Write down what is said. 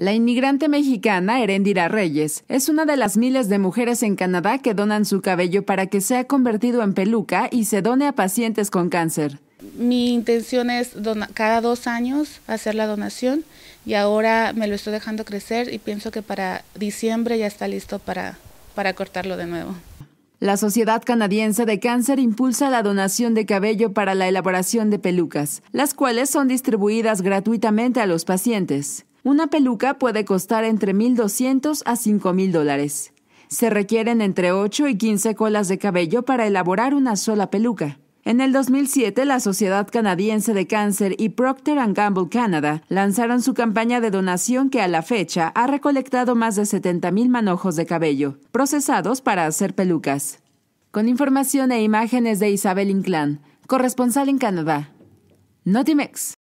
La inmigrante mexicana Herendira Reyes es una de las miles de mujeres en Canadá que donan su cabello para que sea convertido en peluca y se done a pacientes con cáncer. Mi intención es cada dos años hacer la donación y ahora me lo estoy dejando crecer y pienso que para diciembre ya está listo para, para cortarlo de nuevo. La Sociedad Canadiense de Cáncer impulsa la donación de cabello para la elaboración de pelucas, las cuales son distribuidas gratuitamente a los pacientes. Una peluca puede costar entre 1.200 a 5.000 dólares. Se requieren entre 8 y 15 colas de cabello para elaborar una sola peluca. En el 2007, la Sociedad Canadiense de Cáncer y Procter Gamble Canada lanzaron su campaña de donación que a la fecha ha recolectado más de 70.000 manojos de cabello, procesados para hacer pelucas. Con información e imágenes de Isabel Inclán, corresponsal en Canadá. Notimex.